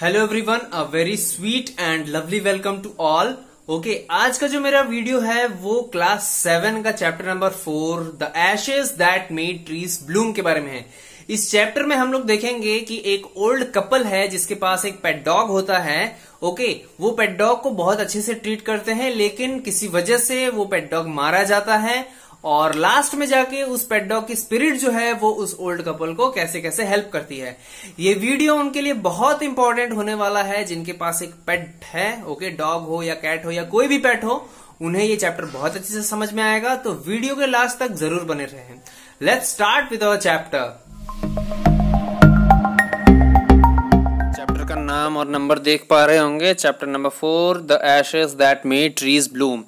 Hello everyone a very sweet and lovely welcome to all okay आज का जो मेरा वीडियो है वो क्लास सेवन का chapter number four the ashes that made trees bloom के बारे में है इस चैप्टर में हम लोग देखेंगे कि एक ओल्ड कपल है जिसके पास एक पेट डॉग होता है ओके वो पेट डॉग को बहुत अच्छे से ट्रीट करते हैं लेकिन किसी वजह से वो पेट डॉग मारा जाता है और लास्ट में जाके उस पेट डॉग की स्पिरिट जो है वो उस ओल्ड कपल को कैसे कैसे हेल्प करती है ये वीडियो उनके लिए बहुत इंपॉर्टेंट होने वाला है जिनके पास एक पेट है ओके डॉग हो या कैट हो या कोई भी पेट हो उन्हें ये चैप्टर बहुत अच्छे से समझ में आएगा तो वीडियो के लास्ट तक जरूर बने रहें let's start with our chapter chapter का नाम और नंबर देख पा रहे होंगे chapter number four the ashes that may trees bloom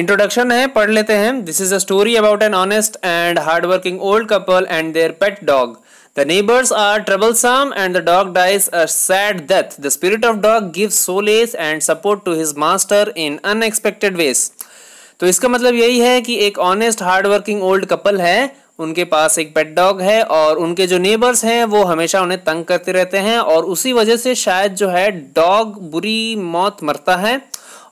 introduction है पढ़ लेते हैं this is a story about an honest and hard working old couple and their pet dog the neighbours are troublesome and the dog dies a sad death the spirit of dog gives solace and support to his master in unexpected ways तो इसका मतलब यही है कि एक honest hard working old couple है उनके पास एक पेट डॉग है और उनके जो नेबर्स हैं वो हमेशा उन्हें तंग करते रहते हैं और उसी वजह से शायद जो है डॉग बुरी मौत मरता है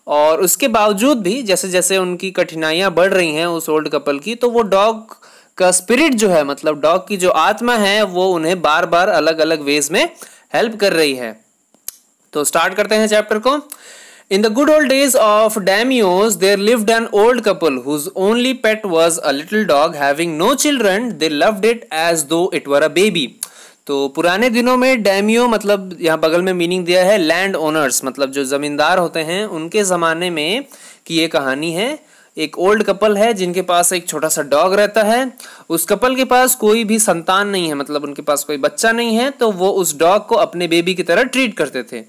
और उसके बावजूद भी जैसे जैसे उनकी कठिनाइयां बढ़ रही हैं उस ओल्ड कपल की तो वो डॉग का स्पिरिट जो है मतलब डॉग की जो आत्मा है वो उन्हें बार बार अलग अलग वेज में हेल्प कर रही है तो स्टार्ट करते हैं चैप्टर को in the good old days of daimios there lived an old couple whose only pet was a little dog having no children they loved it as though it were a baby तो पुराने दिनों में डैमियो मतलब यहाँ बगल में meaning दिया है लैंड ओनर्स मतलब जो ज़मींदार होते हैं उनके ज़माने में की ये कहानी है एक ओल्ड कपल है जिनके पास एक छोटा सा डॉग रहता है उस कपल के पास कोई भी संतान नहीं है मतलब उनके पास कोई बच्चा नहीं है तो वो उस डॉग को अपने बेबी की तरह ट्रीट करते थे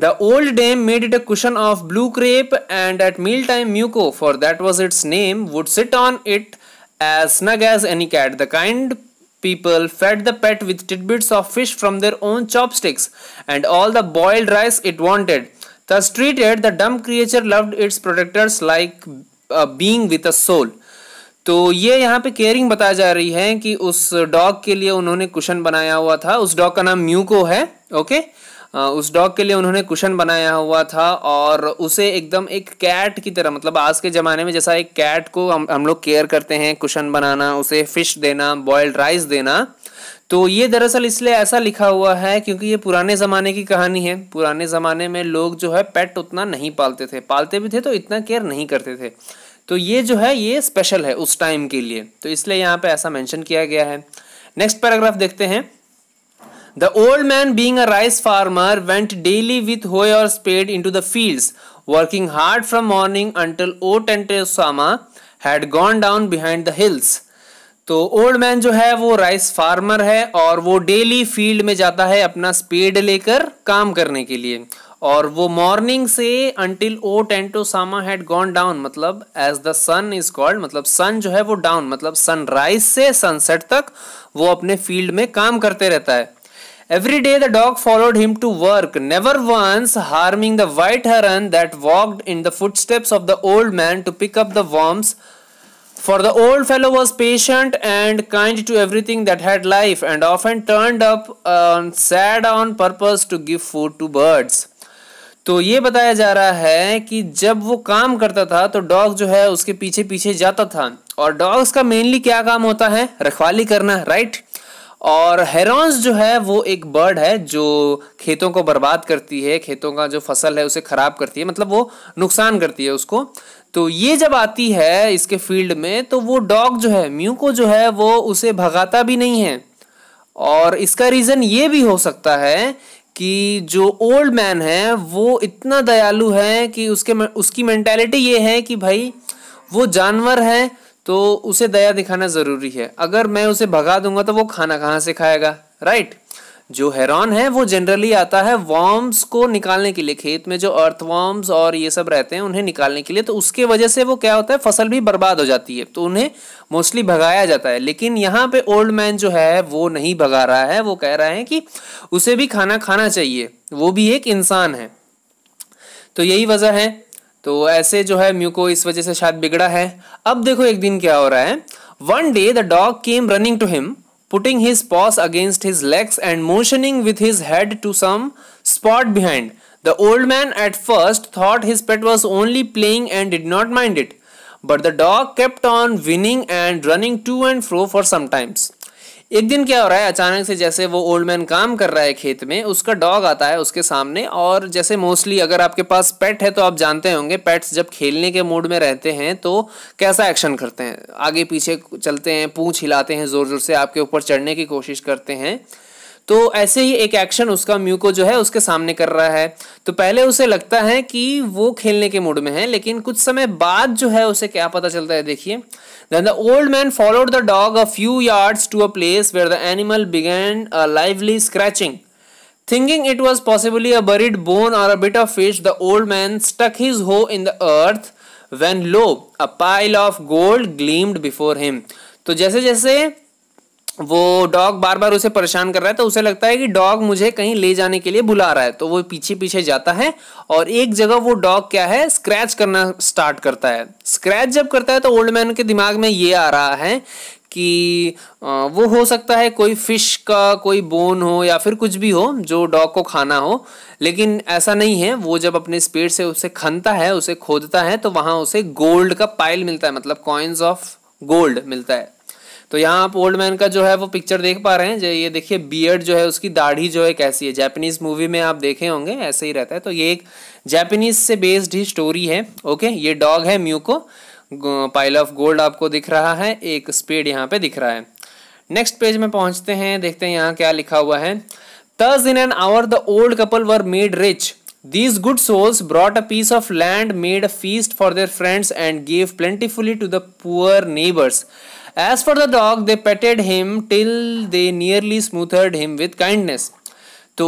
the old dame made it a cushion of blue crepe and at meal time Muko for that was its name would sit on it as snug as any cat the kind people fed the pet with tidbits of fish from their own chopsticks and all the boiled rice it wanted. Thus treated, the dumb creature loved its protectors like a being with a soul. तो ये यहाँ पे caring बताया जा रही है कि उस डॉग के लिए उन्होंने कुशन बनाया हुआ था उस डॉग का नाम म्यूको है ओके okay? उस डॉग के लिए उन्होंने कुशन बनाया हुआ था और उसे एकदम एक कैट की तरह मतलब आज के ज़माने में जैसा एक कैट को हम हम लोग केयर करते हैं कुशन बनाना उसे फ़िश देना बॉयल्ड राइस देना तो ये दरअसल इसलिए ऐसा लिखा हुआ है क्योंकि ये पुराने ज़माने की कहानी है पुराने ज़माने में लोग जो है पेट उतना नहीं पालते थे पालते भी थे तो इतना केयर नहीं करते थे तो ये जो है ये स्पेशल है उस टाइम के लिए तो इसलिए यहाँ पे ऐसा मेंशन किया गया है नेक्स्ट पैराग्राफ देखते हैं The old man, being a rice farmer, went daily with hoe or spade into the fields, working hard from morning until Oat and had gone down behind the hills. तो old man जो है वो rice farmer है और वो daily field में जाता है अपना स्पेड लेकर काम करने के लिए और वो मॉर्निंग से until O Tento Sama had gone down मतलब as the sun is called मतलब सन जो है वो डाउन मतलब सनराइज से सनसेट तक वो अपने फील्ड में काम करते रहता है Every day the dog followed him to work, never once harming the white heron that walked in the footsteps of the old man to pick up the worms. For the old fellow was patient and kind to everything that had life, and often turned up uh, sad on purpose to give food to birds. तो ये बताया जा रहा है कि जब वो काम करता था तो डॉग जो है उसके पीछे पीछे जाता था और डॉग्स का मेनली क्या काम होता है रखवाली करना राइट right? और हेरॉन्स जो है वो एक बर्ड है जो खेतों को बर्बाद करती है खेतों का जो फसल है उसे ख़राब करती है मतलब वो नुकसान करती है उसको तो ये जब आती है इसके फील्ड में तो वो डॉग जो है म्यू को जो है वो उसे भगाता भी नहीं है और इसका रीज़न ये भी हो सकता है कि जो ओल्ड मैन है वो इतना दयालु है कि उसके उसकी मैंटेलिटी ये है कि भाई वो जानवर है तो उसे दया दिखाना ज़रूरी है अगर मैं उसे भगा दूंगा तो वो खाना कहाँ से खाएगा राइट जो हैरान है वो जनरली आता है वॉर्म्स को निकालने के लिए खेत में जो अर्थ वॉर्म्स और ये सब रहते हैं उन्हें निकालने के लिए तो उसके वजह से वो क्या होता है फसल भी बर्बाद हो जाती है तो उन्हें मोस्टली भगाया जाता है लेकिन यहाँ पे ओल्ड मैन जो है वो नहीं भगा रहा है वो कह रहा है कि उसे भी खाना खाना चाहिए वो भी एक इंसान है तो यही वजह है तो ऐसे जो है म्यू को इस वजह से शायद बिगड़ा है अब देखो एक दिन क्या हो रहा है one day the dog came running to him putting his paws against his legs and motioning with his head to some spot behind the old man at first thought his pet was only playing and did not mind it but the dog kept on whining and running to and fro for sometimes एक दिन क्या हो रहा है अचानक से जैसे वो ओल्ड मैन काम कर रहा है खेत में उसका डॉग आता है उसके सामने और जैसे मोस्टली अगर आपके पास पेट है तो आप जानते होंगे पेट्स जब खेलने के मूड में रहते हैं तो कैसा एक्शन करते हैं आगे पीछे चलते हैं पूँछ हिलाते हैं ज़ोर ज़ोर से आपके ऊपर चढ़ने की कोशिश करते हैं तो ऐसे ही एक एक्शन उसका म्यू को जो है उसके सामने कर रहा है तो पहले उसे लगता है कि वो खेलने के मूड में है लेकिन कुछ समय बाद जो है उसे क्या पता चलता है देखिए then the old man followed the dog a few yards to a place where the animal began a lively scratching thinking it was possibly a buried bone or a bit of fish the old man stuck his hoe in the earth when lo a pile of gold gleamed before him तो जैसे जैसे वो dog बार बार उसे परेशान कर रहा है तो उसे लगता है कि डॉग मुझे कहीं ले जाने के लिए बुला रहा है तो वो पीछे पीछे जाता है और एक जगह वो डॉग क्या है स्क्रैच करना स्टार्ट करता है स्क्रैच जब करता है तो ओल्ड मैन के दिमाग में ये आ रहा है कि वो हो सकता है कोई फिश का कोई बोन हो या फिर कुछ भी हो जो डॉग को खाना हो लेकिन ऐसा नहीं है वो जब अपने स्पेड से उसे खनता है उसे खोदता है तो वहाँ उसे गोल्ड का पाइल मिलता है मतलब कॉइन्स ऑफ गोल्ड मिलता है तो यहाँ आप ओल्ड मैन का जो है वो पिक्चर देख पा रहे हैं ये देखिए बियर्ड जो है उसकी दाढ़ी जो है कैसी है जैपनीज मूवी में आप देखे होंगे ऐसे ही रहता है तो ये एक जैपनीज से बेस्ड ही स्टोरी है ओके ये डॉग है म्यूको पाइल ऑफ गोल्ड आपको दिख रहा है एक स्पेड यहाँ पे दिख रहा है नेक्स्ट पेज में पहुंचते हैं देखते हैं यहाँ क्या लिखा हुआ है तर्ज in an hour the old couple were made rich these good souls brought a piece of land made a feast for their friends and give plentifully to the poor neighbours as for the dog they petted him till they nearly smothered him with kindness तो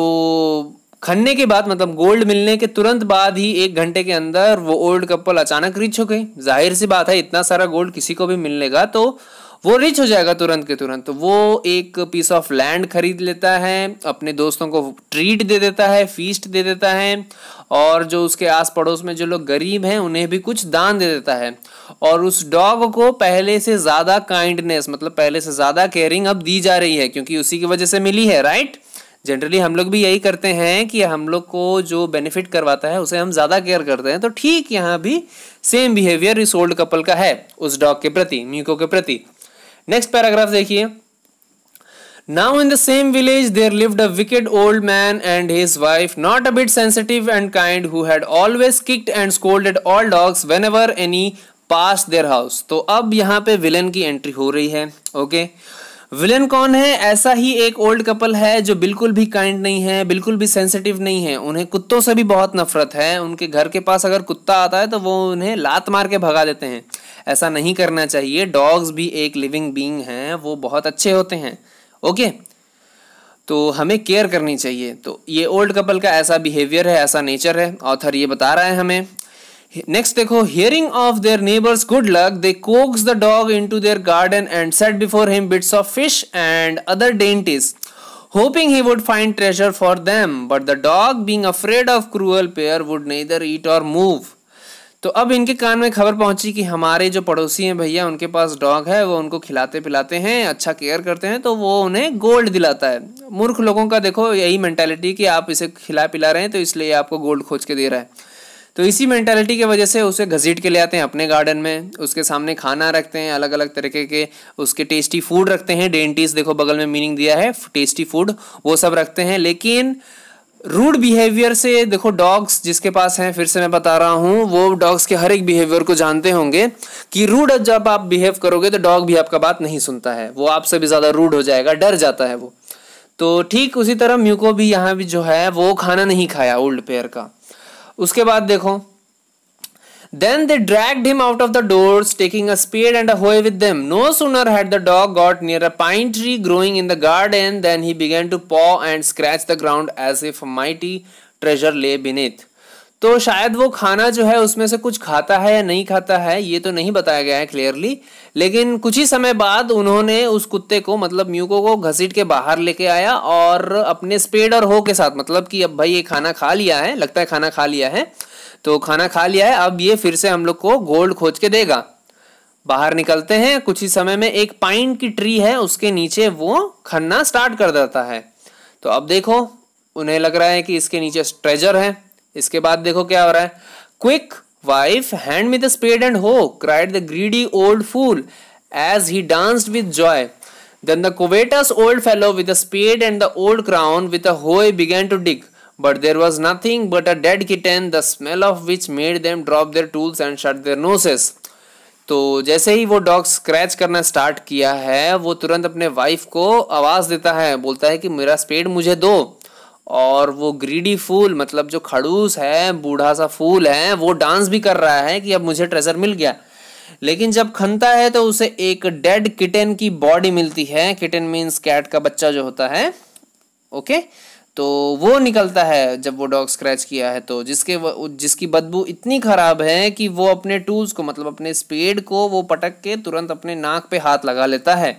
खनने के बाद मतलब gold मिलने के तुरंत बाद ही एक घंटे के अंदर वो ओल्ड कपल अचानक रिच हो गई जाहिर सी बात है इतना सारा गोल्ड किसी को भी का तो वो रिच हो जाएगा तुरंत के तुरंत तो वो एक पीस ऑफ लैंड खरीद लेता है अपने दोस्तों को ट्रीट दे देता है फीस्ट दे देता है और जो उसके आस पड़ोस में जो लोग गरीब हैं उन्हें भी कुछ दान दे देता है और उस डॉग को पहले से ज़्यादा काइंडनेस मतलब पहले से ज़्यादा केयरिंग अब दी जा रही है क्योंकि उसी की वजह से मिली है राइट जनरली हम लोग भी यही करते हैं कि हम लोग को जो बेनिफिट करवाता है उसे हम ज़्यादा केयर करते हैं तो ठीक यहाँ भी सेम बिहेवियर इस ओल्ड कपल का है उस डॉग के प्रति म्यूको के प्रति नेक्स्ट पैराग्राफ देखिए Now in the same village there lived a wicked old man and his wife, not a bit sensitive and kind, who had always kicked and scolded all dogs whenever any pass their house तो अब यहाँ पे villain की entry हो रही है okay villain कौन है ऐसा ही एक ओल्ड कपल है जो बिल्कुल भी काइंड नहीं है बिल्कुल भी सेंसिटिव नहीं है उन्हें कुत्तों से भी बहुत नफरत है उनके घर के पास अगर कुत्ता आता है तो वो उन्हें लात मार के भगा देते हैं ऐसा नहीं करना चाहिए डॉग्स भी एक लिविंग बींग हैं वो बहुत अच्छे होते हैं ओके तो हमें केयर करनी चाहिए तो ये ओल्ड कपल का ऐसा बिहेवियर है ऐसा नेचर है ऑथर ये बता रहा है हमें नेक्स्ट देखो hearing of their neighbours good luck they coaxed the dog to their garden and set before him bits of fish and other dainties hoping he would find treasure for them but the dog being afraid of cruel pair would neither eat or move तो अब इनके कान में खबर पहुंची कि हमारे जो पड़ोसी हैं भैया उनके पास डॉग है वो उनको खिलाते पिलाते हैं अच्छा केयर करते हैं तो वो उन्हें गोल्ड दिलाता है मूर्ख लोगों का देखो यही मेंटेलिटी कि आप इसे खिला पिला रहे हैं तो इसलिए आपको गोल्ड खोज के दे रहा है तो इसी मेंटालिटी की वजह से उसे घसीट के ले आते हैं अपने गार्डन में उसके सामने खाना रखते हैं अलग अलग तरीके के उसके टेस्टी फूड रखते हैं डेंटिस देखो बगल में मीनिंग दिया है टेस्टी फूड वो सब रखते हैं लेकिन रूड बिहेवियर से देखो डॉग्स जिसके पास हैं फिर से मैं बता रहा हूँ वो डॉग्स के हर एक बिहेवियर को जानते होंगे कि रूड जब आप बिहेव करोगे तो डॉग भी आपका बात नहीं सुनता है वो आपसे भी ज़्यादा रूड हो जाएगा डर जाता है वो तो ठीक उसी तरह म्यूको भी यहाँ भी जो है वो खाना नहीं खाया ओल्ड पेयर का उसके बाद देखो then they dragged him out of the doors taking a spade and a hoe with no sooner had the dog got near a pine tree growing in the garden then he began to paw and scratch the ground as if mighty treasure lay beneath तो शायद वो खाना जो है उसमें से कुछ खाता है या नहीं खाता है ये तो नहीं बताया गया है क्लियरली लेकिन कुछ ही समय बाद उन्होंने उस कुत्ते को मतलब म्यूको को घसीट के बाहर लेके आया और अपने स्पेड और हो के साथ मतलब कि अब भाई ये खाना खा लिया है लगता है खाना खा लिया है तो खाना खा लिया है अब ये फिर से हम लोग को गोल्ड खोज के देगा बाहर निकलते हैं कुछ ही समय में एक पाइन की ट्री है उसके नीचे वो खन्ना स्टार्ट कर देता है तो अब देखो उन्हें लग रहा है कि इसके नीचे ट्रेजर है इसके बाद देखो क्या हो रहा है quick wife hand me the spade and hoe cried the greedy old fool as he dance with joy then the covetous old fellow with the spade and the old crone with a hoe began to dig but there was nothing but a dead kitten the smell of which made them drop their tools and shut their noses तो जैसे ही वो dog scratch करना start किया है वो तुरंत अपने wife को आवाज़ देता है बोलता है कि मेरा स्पेड मुझे दो और वो ग्रीडी फूल मतलब जो खड़ूस है बूढ़ा सा फूल है वो डांस भी कर रहा है कि अब मुझे ट्रेजर मिल गया लेकिन जब खनता है तो उसे एक डेड किटन की बॉडी मिलती है किटन मीन्स कैट का बच्चा जो होता है ओके तो वो निकलता है जब वो डॉग स्क्रैच किया है तो जिसके जिसकी बदबू इतनी ख़राब है कि वो अपने टूल्स को मतलब अपने स्पेड को वो पटक के तुरंत अपने नाक पे हाथ लगा लेता है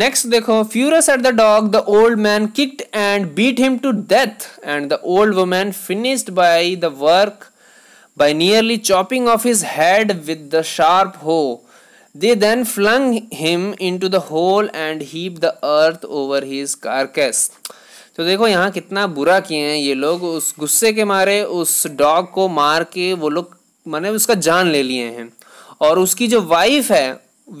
नेक्स्ट देखो furious at the dog the old man kicked and beat him to death and the old woman finished by the work by nearly chopping off his head with the sharp hoe. They then flung him into the hole and heap the earth over his carcass तो देखो यहाँ कितना बुरा किए हैं ये लोग उस गुस्से के मारे उस डॉग को मार के वो लोग मैंने उसका जान ले लिए हैं और उसकी जो वाइफ है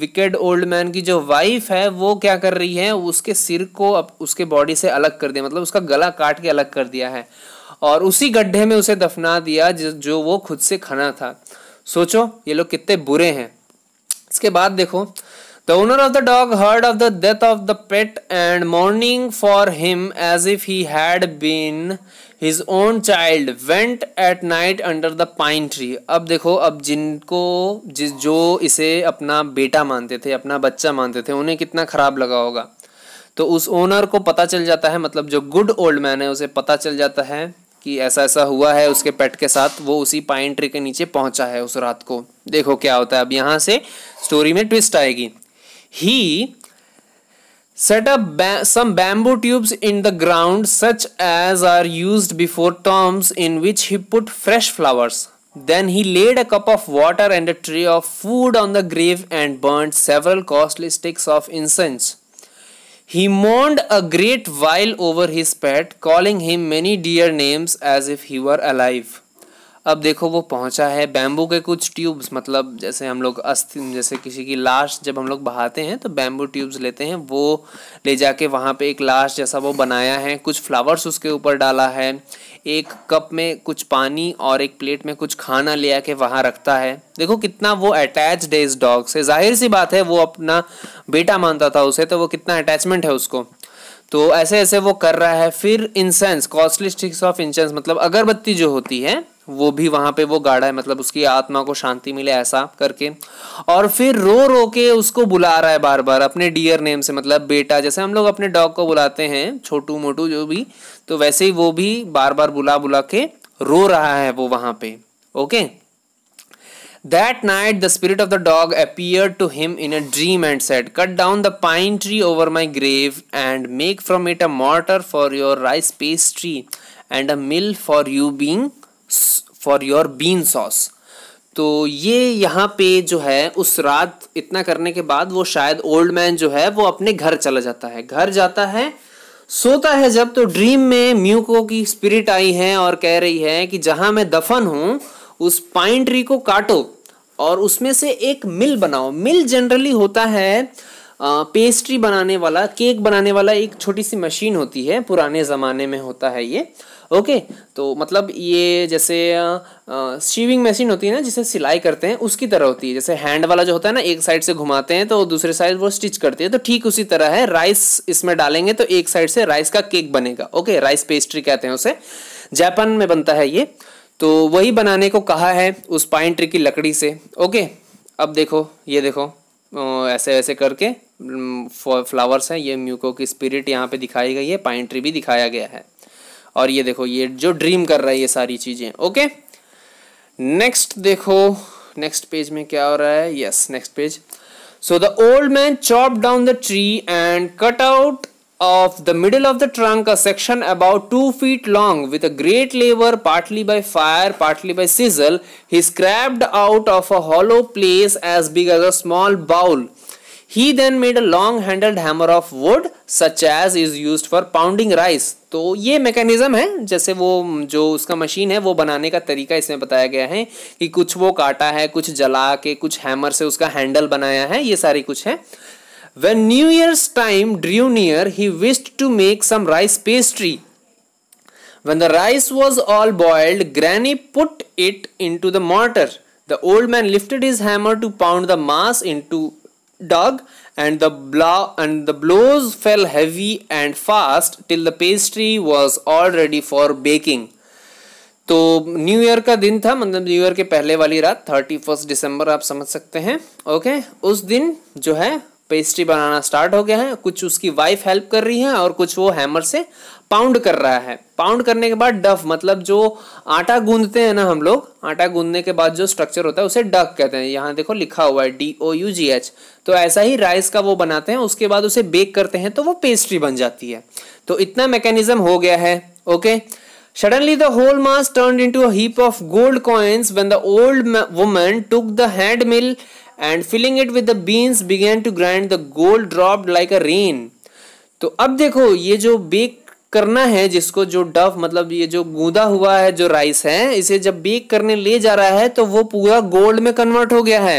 विकेड ओल्ड मैन की जो वाइफ है वो क्या कर रही है उसके सिर को अब उसके बॉडी से अलग कर दिया मतलब उसका गला काट के अलग कर दिया है और उसी गड्ढे में उसे दफना दिया जो वो खुद से खाना था सोचो ये लोग कितने बुरे हैं इसके बाद देखो the owner of the dog heard of the death of the pet and mourning for him as if he had been his own child went at night under the pine tree अब देखो अब जिनको जिस जो इसे अपना बेटा मानते थे अपना बच्चा मानते थे उन्हें कितना खराब लगा होगा तो उस ओनर को पता चल जाता है मतलब जो गुड ओल्ड मैन है उसे पता चल जाता है कि ऐसा ऐसा हुआ है उसके पेट के साथ वो उसी पाइन ट्री के नीचे पहुंचा है उस रात को देखो क्या होता है अब यहाँ से स्टोरी में ट्विस्ट आएगी ही Set up ba some bamboo tubes in the ground such as are used before tombs in which he put fresh flowers. Then he laid a cup of water and a tray of food on the grave and burnt several costly sticks of incense. He mourned a great while over his pet, calling him many dear names as if he were alive. अब देखो वो पहुंचा है bamboo के कुछ tubes मतलब जैसे हम लोग अस्थि जैसे किसी की लाश जब हम लोग बहाते हैं तो बैम्बू ट्यूब्स लेते हैं वो ले जाके वहाँ पे एक लाश जैसा वो बनाया है कुछ फ्लावर्स उसके ऊपर डाला है एक कप में कुछ पानी और एक प्लेट में कुछ खाना ले आके वहाँ रखता है देखो कितना वो अटैच है इस डॉग से जाहिर सी बात है वो अपना बेटा मानता था उसे तो वो कितना अटैचमेंट है उसको तो ऐसे ऐसे वो कर रहा है फिर incense costly sticks of incense मतलब अगरबत्ती जो होती है वो भी वहां पे वो गाड़ा है मतलब उसकी आत्मा को शांति मिले ऐसा करके और फिर रो रो के उसको बुला रहा है बार बार अपने डियर नेम से मतलब बेटा जैसे हम लोग अपने डॉग को बुलाते हैं छोटू मोटू जो भी तो वैसे ही वो भी बार बार बुला बुला के रो रहा है वो वहां पे okay that night the spirit of the dog appear to him in a dream and said cut down the pine tree over my grave and make from it a mortar for your rice pastry and a mill for you being for your bean sauce तो ये यहाँ पे जो है उस रात इतना करने के बाद वो शायद ओल्ड मैन जो है वो अपने घर चला जाता है घर जाता है सोता है जब तो ड्रीम में म्यूको की स्पिरिट आई है और कह रही है कि जहां मैं दफन हूं उस पाइन ट्री को काटो और उसमें से एक मिल बनाओ मिल जनरली होता है पेस्ट्री बनाने वाला केक बनाने वाला एक छोटी सी मशीन होती है पुराने ज़माने में होता है ये ओके तो मतलब ये जैसे शीविंग मशीन होती है ना जिसे सिलाई करते हैं उसकी तरह होती है जैसे हैंड वाला जो होता है ना एक साइड से घुमाते हैं तो दूसरे साइड वो स्टिच करते हैं तो ठीक उसी तरह है राइस इसमें डालेंगे तो एक साइड से राइस का केक बनेगा ओके राइस पेस्ट्री कहते हैं उसे जापान में बनता है ये तो वही बनाने को कहा है उस पाइन ट्री की लकड़ी से ओके अब देखो ये देखो ऐसे ऐसे करके फ्लावर्स हैं ये म्यूको की स्पिरिट यहाँ पे दिखाई गई है पाइन ट्री भी दिखाया गया है और ये देखो ये जो ड्रीम कर रहा है ये सारी चीज़ें ओके नेक्स्ट देखो नेक्स्ट पेज में क्या हो रहा है yes next page so the old man chop down the tree and cut out of the middle of the trunk a section about 2 feet long with a great labor partly by fire partly by chisel he scraped out of a hollow place as big as a small bowl he then made a long handled hammer of wood such as is used for pounding rice तो ये mechanism है जैसे वो जो उसका machine है वो बनाने का तरीका इसमें बताया गया है कि कुछ वो काटा है कुछ जला के कुछ हैमर से उसका हैंडल बनाया है ये सारी कुछ है when new year time drew near he wished to make some rice pastry when the rice was all boiled granny put it into the mortar the old man lifted his hammer to pound the mass into dug and the blow and the blows fell heavy and fast till the pastry was all ready for baking तो new year का दिन था मतलब new year के पहले वाली रात thirty first दिसंबर आप समझ सकते हैं ओके उस दिन जो है पेस्ट्री बनाना स्टार्ट हो गया है कुछ उसकी वाइफ हेल्प कर रही है और कुछ वो हैमर से पाउंड कर रहा है पाउंड करने के बाद डफ मतलब जो आटा गूंदते हैं ना हम लोग आटा गूंदने के बाद जो स्ट्रक्चर होता है उसे डक कहते हैं यहाँ देखो लिखा हुआ है D O U G H तो ऐसा ही राइस का वो बनाते हैं उसके बाद उसे बेक करते हैं तो वो पेस्ट्री बन जाती है तो इतना मैकेनिज्म हो गया है okay Suddenly the whole mass turned into a heap of gold coins when the old woman took the hand mill and filling it with the beans began to grind the gold dropped like a rain. तो अब देखो ये जो bake करना है जिसको जो डफ मतलब ये जो गूदा हुआ है जो राइस है इसे जब बेक करने ले जा रहा है तो वो पूरा गोल्ड में कन्वर्ट हो गया है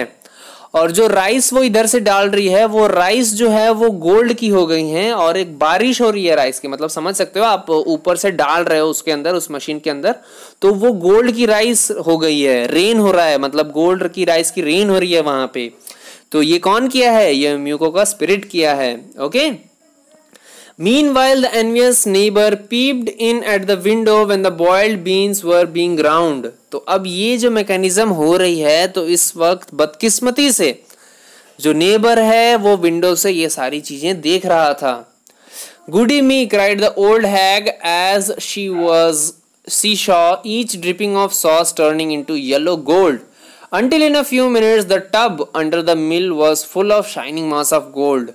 और जो राइस वो इधर से डाल रही है वो राइस जो है वो गोल्ड की हो गई है और एक बारिश हो रही है राइस की मतलब समझ सकते हो आप ऊपर से डाल रहे हो उसके अंदर उस मशीन के अंदर तो वो गोल्ड की राइस हो गई है रेन हो रहा है मतलब गोल्ड की राइस की रेन हो रही है वहां पे तो ये कौन किया है ये म्यूको का स्पिरिट किया है okay Meanwhile, the envious neighbor peeped in at the window when the boiled beans were being ground. तो अब ये जो मैकेनिज्म हो रही है तो इस वक्त बदकिस्मती से जो नेबर है वो विंडो से ये सारी चीजें देख रहा था goody me cried the old hag as she was she saw each dripping of sauce turning into yellow gold until in a few minutes the tub under the mill was full of shining mass of gold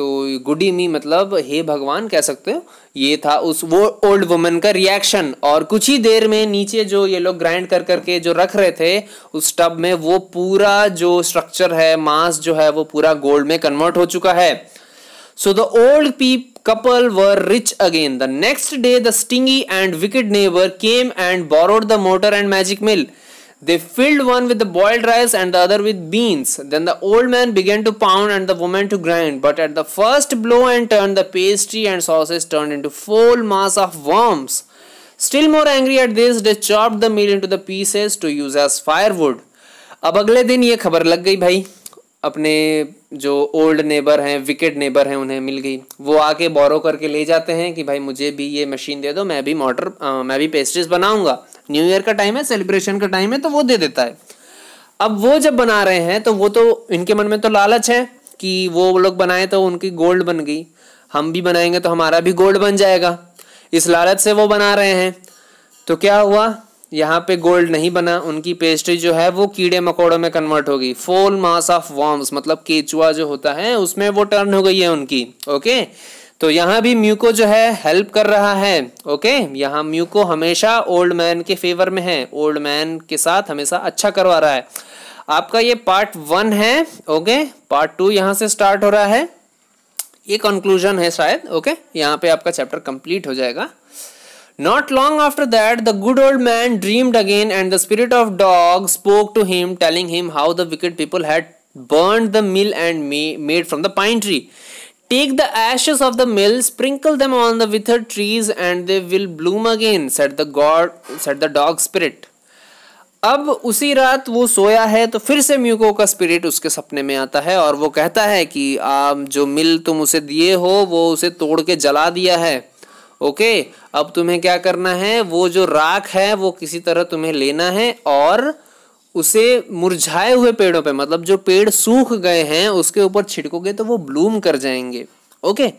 तो goody मी मतलब हे भगवान कह सकते हो ये था उस वो ओल्ड वुमेन का रिएक्शन और कुछ ही देर में नीचे जो ये लोग ग्राइंड कर करके जो रख रहे थे उस टब में वो पूरा जो स्ट्रक्चर है मास जो है वो पूरा गोल्ड में कन्वर्ट हो चुका है so the old peep couple were rich again the next day the stingy and wicked neighbour came and borrowed the mortar and magic mill They filled one with the boiled rice and the other with beans. Then the old man began to pound and the woman to grind. But at the first blow and turn, the pastry and sauces turned into full mass of worms. Still more angry at this, they chopped the meal into the pieces to use as firewood. अब अगले दिन ये खबर लग गई भाई अपने जो ओल्ड नेबर हैं विकेट नेबर हैं उन्हें मिल गई वो आके बोरो करके ले जाते हैं कि भाई मुझे भी ये मशीन दे दो मैं भी मोटर मैं भी पेस्ट्रीज बनाऊंगा न्यू ईयर का टाइम है सेलिब्रेशन का टाइम है तो वो दे देता है अब वो जब बना रहे हैं तो वो तो इनके मन में तो लालच है कि वो लोग बनाए तो उनकी गोल्ड बन गई हम भी बनाएंगे तो हमारा भी गोल्ड बन जाएगा इस लालच से वो बना रहे हैं तो क्या हुआ यहाँ पे गोल्ड नहीं बना उनकी पेस्ट्री जो है वो कीड़े मकोड़ों में कन्वर्ट होगी फोल मास ऑफ वॉर्म्स मतलब केचुआ जो होता है उसमें वो टर्न हो गई है उनकी ओके तो यहाँ भी म्यूको जो है हेल्प कर रहा है ओके यहाँ म्यूको हमेशा ओल्ड मैन के फेवर में है ओल्ड मैन के साथ हमेशा अच्छा करवा रहा है आपका ये पार्ट वन है ओके पार्ट टू यहाँ से स्टार्ट हो रहा है ये कंक्लूजन है शायद ओके यहाँ पे आपका चैप्टर कंप्लीट हो जाएगा Not long after that, the good old man dreamed again, and the spirit of dog spoke to him, telling him how the wicked people had burned the mill and made from the pine tree. Take the ashes of the mill, sprinkle them on the withered trees, and they will bloom again, said the god, said the dog spirit. अब उसी रात वो सोया है तो फिर से muco का spirit उसके सपने में आता है और वो कहता है कि आप जो मिल तुम उसे दिए हो वो उसे तोड़ के जला दिया है ओके okay? अब तुम्हें क्या करना है वो जो राख है वो किसी तरह तुम्हें लेना है और उसे मुरझाए हुए पेड़ों पे मतलब जो पेड़ सूख गए हैं उसके ऊपर छिड़कोगे तो वो ब्लूम कर जाएंगे ओके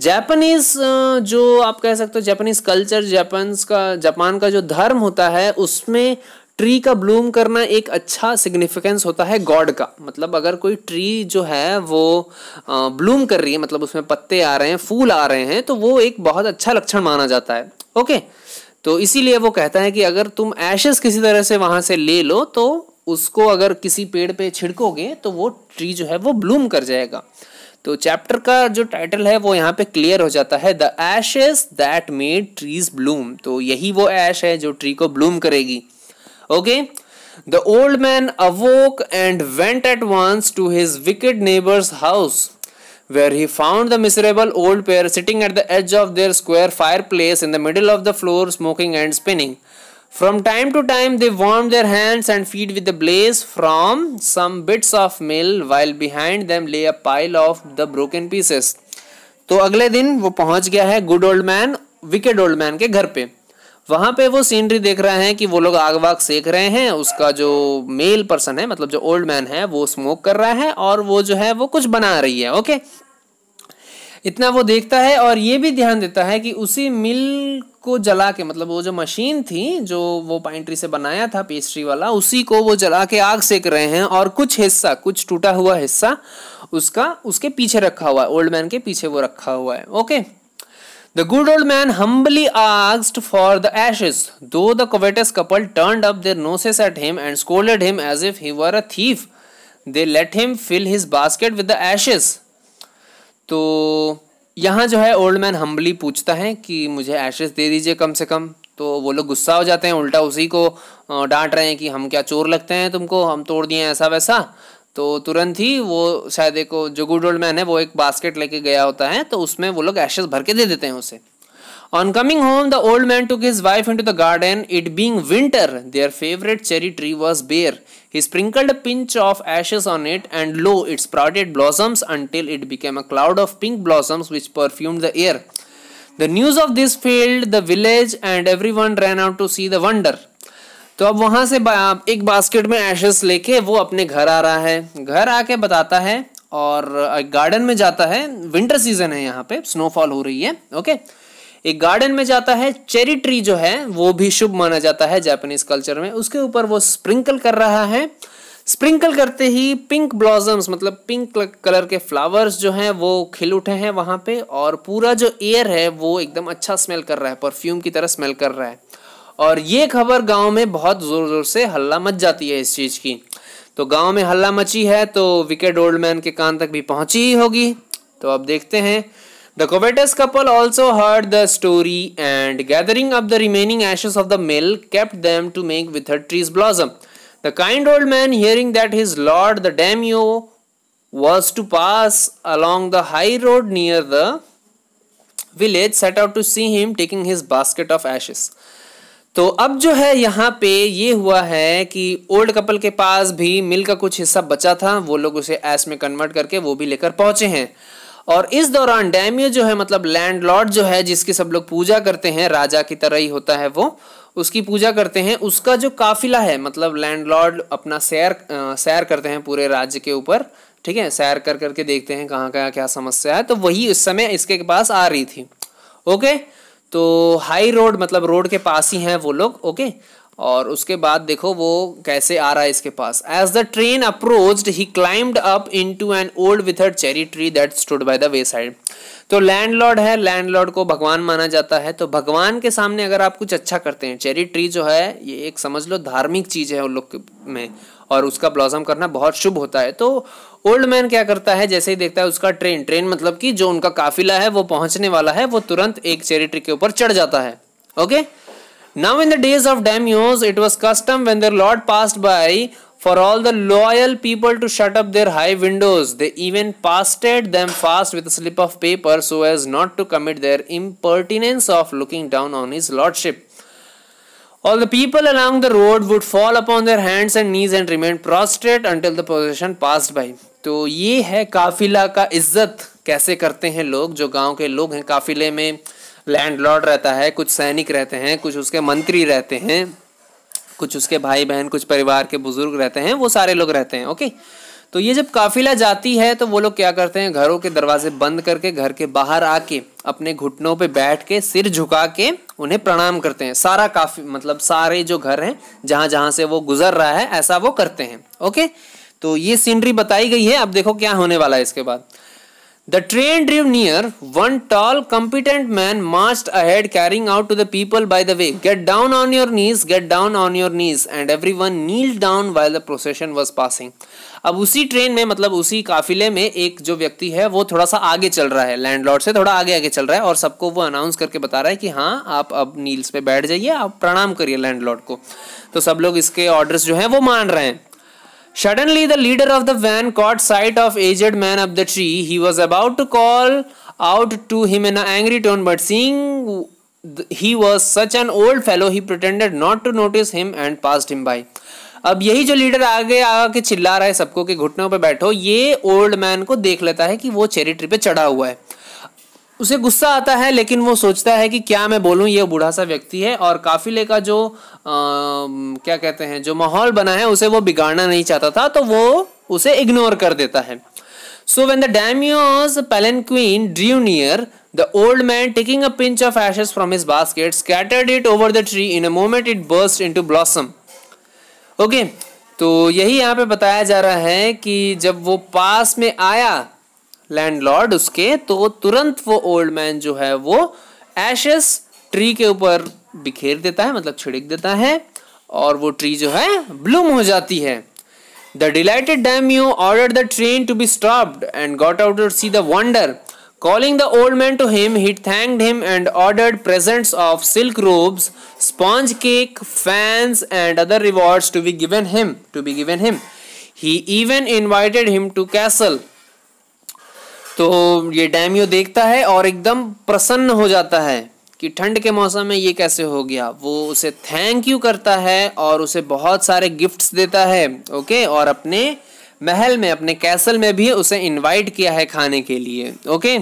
जापानीज जो आप कह सकते हो जापानीज कल्चर जापान का जापान का जो धर्म होता है उसमें ट्री का ब्लूम करना एक अच्छा सिग्निफिकेंस होता है गॉड का मतलब अगर कोई ट्री जो है वो ब्लूम कर रही है मतलब उसमें पत्ते आ रहे हैं फूल आ रहे हैं तो वो एक बहुत अच्छा लक्षण माना जाता है ओके तो इसीलिए वो कहता है कि अगर तुम एशेस किसी तरह से वहाँ से ले लो तो उसको अगर किसी पेड़ पे छिड़कोगे तो वो ट्री जो है वो ब्लूम कर जाएगा तो चैप्टर का जो टाइटल है वो यहाँ पे क्लियर हो जाता है the ashes that made trees bloom तो यही वो ऐश है जो ट्री को ब्लूम करेगी okay the old man awoke and went at once to his wicked neighbours house where he found the miserable old pair sitting at the edge of their square fire place in the middle of the floor smoking and spinning from time to time they warm their hands and feed with the blaze from some bits of mill while behind them lay a pile of the broken pieces तो अगले दिन वो पहुंच गया है good old man wicked old man के घर पे वहाँ पे वो सीनरी देख रहे हैं कि वो लोग आग वाग सेक रहे हैं उसका जो मेल पर्सन है मतलब जो ओल्ड मैन है वो स्मोक कर रहा है और वो जो है वो कुछ बना रही है ओके इतना वो देखता है और ये भी ध्यान देता है कि उसी मिल को जला के मतलब वो जो मशीन थी जो वो पाइंट्री से बनाया था पेस्ट्री वाला उसी को वो जला के आग सेक रहे हैं और कुछ हिस्सा कुछ टूटा हुआ हिस्सा उसका उसके पीछे रखा हुआ है ओल्ड मैन के पीछे वो रखा हुआ है okay The good old man humbly asked for the ashes, though the covetous couple turned up their noses at him and scolded him as if he were a thief. They let him fill his basket with the ashes. तो यहाँ जो है old man humbly पूछता है कि मुझे ashes दे दीजिए कम से कम तो वो लोग गुस्सा हो जाते हैं उल्टा उसी को डांट रहे हैं कि हम क्या चोर लगते हैं तुमको हम तोड़ दिए ऐसा वैसा तो तुरंत ही वो शायद एक जो गुड ओल्ड मैन है वो एक बास्केट लेके गया होता है तो उसमें वो लोग एशेस भर के दे देते हैं उसे on coming home the old man to his wife into the garden it being winter their favourite cherry tree was bare he sprinkled pinch of ashes on it and lo it sprouted blossoms until it became a cloud of pink blossoms which perfumed the air the news of this filled the village and every one ran out to see the wonder तो अब वहां से एक basket में ashes लेके वो अपने घर आ रहा है घर आके बताता है और गार्डन में जाता है विंटर सीजन है यहाँ पे स्नोफॉल हो रही है ओके एक गार्डन में जाता है चेरी ट्री जो है वो भी शुभ माना जाता है जापानीज कल्चर में उसके ऊपर वो स्प्रिंकल कर रहा है स्प्रिंकल करते ही पिंक ब्लॉजम्स मतलब पिंक कलर के फ्लावर्स जो हैं वो खिल उठे हैं वहाँ पे और पूरा जो एयर है वो एकदम अच्छा स्मेल कर रहा है परफ्यूम की तरह स्मेल कर रहा है और ये खबर गांव में बहुत ज़ोर ज़ोर से हल्ला मच जाती है इस चीज़ की तो गांव में हल्ला मची है तो विकेट ओल्ड मैन के कान तक भी पहुंची ही होगी तो अब देखते हैं the covetous couple also heard the story and gathering of the remaining ashes of the mail kept them to make with her trees blossom the kind old man hearing that his lord the daimyo was to pass along the high road near the village set out to see him taking his basket of ashes तो अब जो है यहाँ पे ये हुआ है कि ओल्ड कपल के पास भी मिल का कुछ हिस्सा बचा था वो लोग उसे एस में कन्वर्ट करके वो भी लेकर पहुंचे हैं और इस दौरान डैमियो जो है मतलब लैंडलॉर्ड जो है जिसकी सब लोग पूजा करते हैं राजा की तरह ही होता है वो उसकी पूजा करते हैं उसका जो काफिला है मतलब लैंडलॉर्ड अपना सैर सैर करते हैं पूरे राज्य के ऊपर ठीक है सैर कर करके देखते हैं कहाँ कहाँ क्या समस्या है तो वही उस समय इसके पास आ रही थी ओके तो हाई रोड मतलब रोड के पास ही हैं वो लोग ओके और उसके बाद देखो वो कैसे आ रहा है इसके पास as the train approached he climbed up into an old withered cherry tree that stood by the wayside तो लैंडलॉर्ड है लैंडलॉर्ड को भगवान माना जाता है तो भगवान के सामने अगर आप कुछ अच्छा करते हैं चेरी ट्री जो है ये एक समझ लो धार्मिक चीज़ है उन लोग में और उसका ब्लॉजम करना बहुत शुभ होता है तो ओल्ड मैन क्या करता है जैसे ही देखता है उसका ट्रेन ट्रेन मतलब कि जो उनका काफिला है वो पहुंचने वाला है वो तुरंत एक चेरिटी के ऊपर चढ़ जाता है okay now in the days of daimyos it was custom when their lord pass by for all the loyal people to shut up their high windows they even pasted them fast with slip of paper so as not to commit their impertinence of looking down on his lordship All the people along the road would fall upon their hands and knees and remain prostrate until the procession passed by. तो ये है काफिला का इज्जत कैसे करते हैं लोग जो गांव के लोग हैं काफिले में लैंडलॉर्ड रहता है कुछ सैनिक रहते हैं कुछ उसके मंत्री रहते हैं कुछ उसके भाई बहन कुछ परिवार के बुजुर्ग रहते हैं वो सारे लोग रहते हैं ओके तो ये जब काफिला जाती है तो वो लोग क्या करते हैं घरों के दरवाजे बंद करके घर के बाहर आके अपने घुटनों पे बैठ के सिर झुका के उन्हें प्रणाम करते हैं सारा काफी मतलब सारे जो घर हैं जहां जहां से वो गुजर रहा है ऐसा वो करते हैं ओके तो ये सीनरी बताई गई है अब देखो क्या होने वाला है इसके बाद the train drew near one tall competent man marched ahead carrying out to the people by the way get down on your knees get down on your knees and every one kneel down while the procession was passing अब उसी train में मतलब उसी काफिले में एक जो व्यक्ति है वो थोड़ा सा आगे चल रहा है लैंडलॉर्ड से थोड़ा आगे आगे चल रहा है और सबको वो अनाउंस करके बता रहा है कि हाँ आप अब नील्स पे बैठ जाइए आप प्रणाम करिए लैंडलॉर्ड को तो सब लोग इसके ऑर्डर्स जो हैं वो मान रहे हैं Suddenly, the leader of the van caught sight of aged man up the tree. He was about to call out to him in an angry tone, but seeing he was such an old fellow, he pretended not to notice him and passed him by. अब यही जो leader आगे आके चिल्ला रहा है सबको के घुटनों पर बैठो ये ओल्ड मैन को देख लेता है कि वो चेरी ट्री पे चढ़ा हुआ है उसे गुस्सा आता है लेकिन वो सोचता है कि क्या मैं बोलूं ये बूढ़ा सा व्यक्ति है और काफिले का जो आ, क्या कहते हैं जो माहौल बना है उसे वो बिगाड़ना नहीं चाहता था तो वो उसे इग्नोर कर देता है so when the daimyo's palanquin drew near the old man taking a pinch of ashes from his basket scattered it over the tree in a moment it burst into blossom okay तो यही यहाँ पे बताया जा रहा है कि जब वो पास में आया लैंडलॉर्ड उसके तो तुरंत वो ओल्ड मैन जो है वो एशेस ट्री के ऊपर बिखेर देता है मतलब छिड़क देता है और वो ट्री जो है ब्लूम हो जाती है the delighted daimyo order the train to be stopped and got out to see the wonder Calling the old man to him, he thanked him and ordered presents of silk robes, sponge cake, fans, and other rewards to be given him. To be given him, he even invited him to castle तो ये डैमियो देखता है और एकदम प्रसन्न हो जाता है कि ठंड के मौसम में ये कैसे हो गया वो उसे थैंक यू करता है और उसे बहुत सारे गिफ्ट्स देता है ओके और अपने महल में अपने कैसल में भी उसे इनवाइट किया है खाने के लिए okay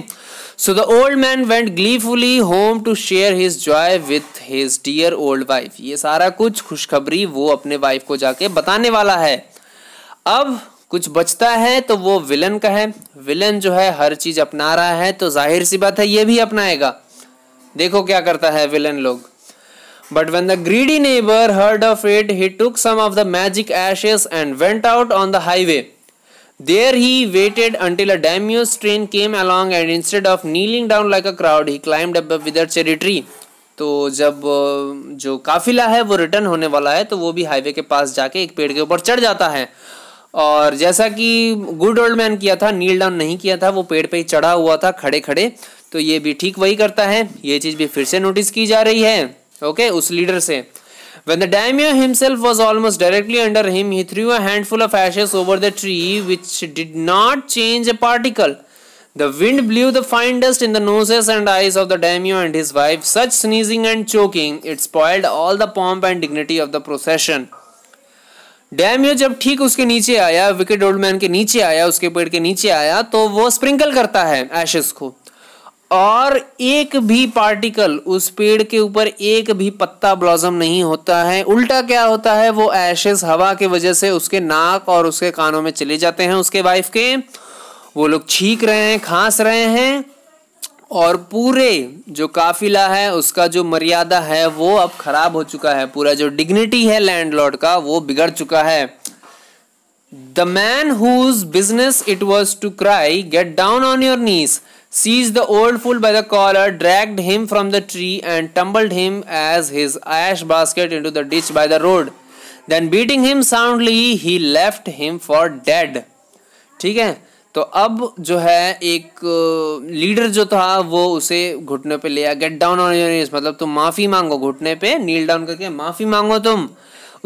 so the old man went gleefully home to share his joy with his dear old wife ये सारा कुछ खुशखबरी वो अपने वाइफ को जाके बताने वाला है अब कुछ बचता है तो वो विलन का है विलन जो है हर चीज अपना रहा है तो जाहिर सी बात है ये भी अपनाएगा देखो क्या करता है विलन लोग but when the greedy neighbour heard of it he took some of the magic ashes and went out on the highway there he waited until a daimyo's train came along and instead of kneeling down like a crowd he climbed up with cherry tree तो जब जो काफिला है वो return होने वाला है तो वो भी हाईवे के पास जाके एक पेड़ के ऊपर चढ़ जाता है और जैसा कि गुड ओल्ड मैन किया था नील डाउन नहीं किया था वो पेड़ पे ही चढ़ा हुआ था खड़े खड़े तो ये भी ठीक वही करता है ये चीज़ भी फिर से नोटिस की जा रही है ओके उस लीडर से When the daimyo himself was almost directly under him, he threw a handful of ashes over the tree, which did not change a particle. The wind blew the fine dust in the noses and eyes of the daimyo and his wife, such sneezing and choking, it spoiled all the pomp and dignity of the procession. डैमियो जब ठीक उसके नीचे आया wicket old man के नीचे आया उसके पेड़ के नीचे आया तो वो स्प्रिंकल करता है एशेस को और एक भी पार्टिकल उस पेड़ के ऊपर एक भी पत्ता ब्लॉजम नहीं होता है उल्टा क्या होता है वो एशेस हवा की वजह से उसके नाक और उसके कानों में चले जाते हैं उसके वाइफ के वो लोग छींक रहे हैं खांस रहे हैं और पूरे जो काफिला है उसका जो मर्यादा है वो अब खराब हो चुका है पूरा जो डिग्निटी है लैंडलॉर्ड का वो बिगड़ चुका है the man whose business it was to cry get down on your knees seize the old fool by the collar dragged him from the tree and tumbled him as his ash basket into the ditch by the road then beating him soundly he left him for dead ठीक है तो अब जो है एक leader जो था वो उसे घुटने पे लिया get down on your knees मतलब तुम माफ़ी मांगो घुटने पे नील डाउन करके माफ़ी मांगो तुम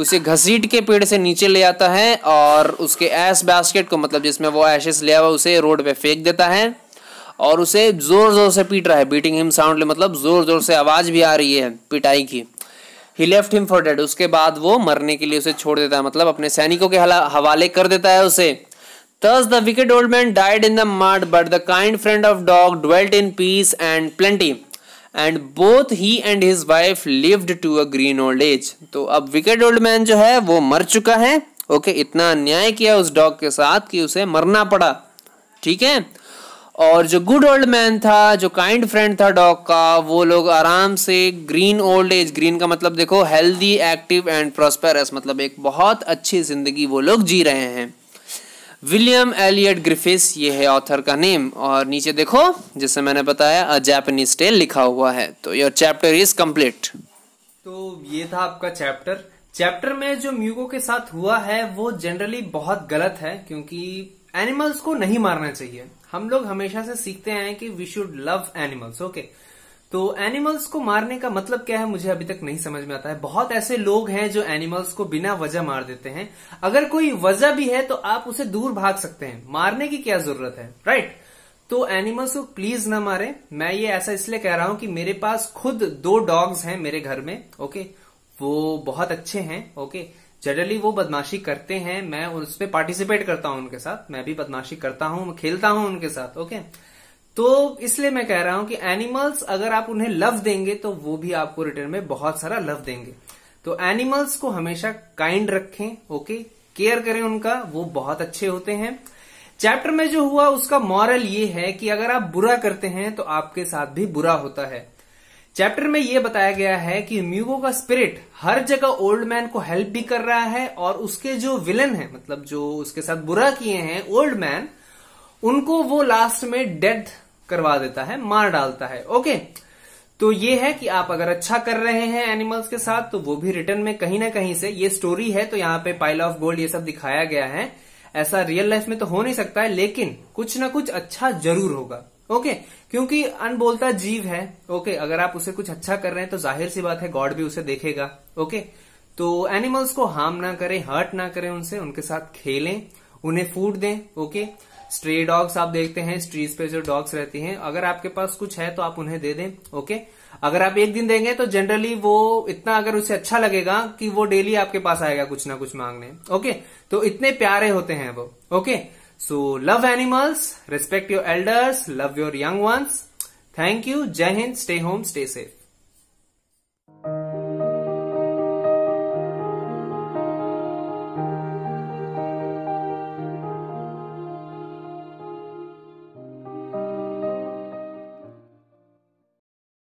उसे घसीट के पेड़ से नीचे ले आता है और उसके ऐश बास्केट को मतलब जिसमें वो ऐशेस लिया हुआ उसे रोड पे फेंक देता है और उसे ज़ोर ज़ोर से पीट रहा है बीटिंग हिम साउंड मतलब ज़ोर ज़ोर से आवाज़ भी आ रही है पिटाई की he left him for dead उसके बाद वो मरने के लिए उसे छोड़ देता है मतलब अपने सैनिकों के हवाले कर देता है उसे Thus, the wicked old man died in the mud, but the kind friend of dog dwelt in peace and plenty. And both he and his wife lived to a green old age. तो अब wicket old man जो है वो मर चुका है okay okay, इतना अन्याय किया उस डॉग के साथ कि उसे मरना पड़ा ठीक है और जो गुड ओल्ड मैन था जो काइंड फ्रेंड था डॉग का वो लोग आराम से ग्रीन ओल्ड एज ग्रीन का मतलब देखो हेल्दी एक्टिव एंड प्रोस्पेरस मतलब एक बहुत अच्छी ज़िंदगी वो लोग जी रहे हैं विलियम एलियट ग्रिफिस ये है ऑथर का नेम और नीचे देखो जैसे मैंने बताया अ जैपनीज टेल लिखा हुआ है तो योर चैप्टर इज कंप्लीट तो ये था आपका चैप्टर चैप्टर में जो म्यूगो के साथ हुआ है वो जनरली बहुत गलत है क्योंकि एनिमल्स को नहीं मारना चाहिए हम लोग हमेशा से सीखते हैं कि we should love animals okay okay? तो एनिमल्स को मारने का मतलब क्या है मुझे अभी तक नहीं समझ में आता है बहुत ऐसे लोग हैं जो एनिमल्स को बिना वजह मार देते हैं अगर कोई वजह भी है तो आप उसे दूर भाग सकते हैं मारने की क्या जरूरत है राइट तो एनिमल्स को प्लीज ना मारे मैं ये ऐसा इसलिए कह रहा हूं कि मेरे पास खुद दो डॉग्स हैं मेरे घर में ओके वो बहुत अच्छे हैं ओके जनरली वो बदमाशी करते हैं मैं उसमें पार्टिसिपेट करता हूं उनके साथ मैं भी बदमाशी करता हूं खेलता हूं उनके साथ ओके तो इसलिए मैं कह रहा हूं कि एनिमल्स अगर आप उन्हें लव देंगे तो वो भी आपको रिटर्न में बहुत सारा लव देंगे तो एनिमल्स को हमेशा काइंड रखें ओके केयर करें उनका वो बहुत अच्छे होते हैं चैप्टर में जो हुआ उसका मॉरल ये है कि अगर आप बुरा करते हैं तो आपके साथ भी बुरा होता है चैप्टर में यह बताया गया है कि म्यूगो का स्पिरिट हर जगह ओल्ड मैन को हेल्प भी कर रहा है और उसके जो विलन है मतलब जो उसके साथ बुरा किए हैं ओल्ड मैन उनको वो लास्ट में डेथ करवा देता है मार डालता है ओके तो ये है कि आप अगर अच्छा कर रहे हैं एनिमल्स के साथ तो वो भी रिटर्न में कहीं ना कहीं से ये स्टोरी है तो यहाँ पे पाइल ऑफ गोल्ड ये सब दिखाया गया है ऐसा रियल लाइफ में तो हो नहीं सकता है लेकिन कुछ ना कुछ अच्छा जरूर होगा ओके okay, क्योंकि अनबोलता जीव है ओके okay, अगर आप उसे कुछ अच्छा कर रहे हैं तो जाहिर सी बात है गॉड भी उसे देखेगा ओके okay? तो एनिमल्स को हार्म ना करें हर्ट ना करें उनसे उनके साथ खेलें उन्हें फूड दें ओके okay? स्ट्रे डॉग्स आप देखते हैं स्ट्रीट पे जो डॉग्स रहती हैं अगर आपके पास कुछ है तो आप उन्हें दे दें ओके अगर आप एक दिन देंगे तो जनरली वो इतना अगर उसे अच्छा लगेगा कि वो डेली आपके पास आएगा कुछ ना कुछ मांगने ओके तो इतने प्यारे होते हैं वो okay so love animals respect your elders love your young ones thank you जय हिंद स्टे होम स्टे सेफ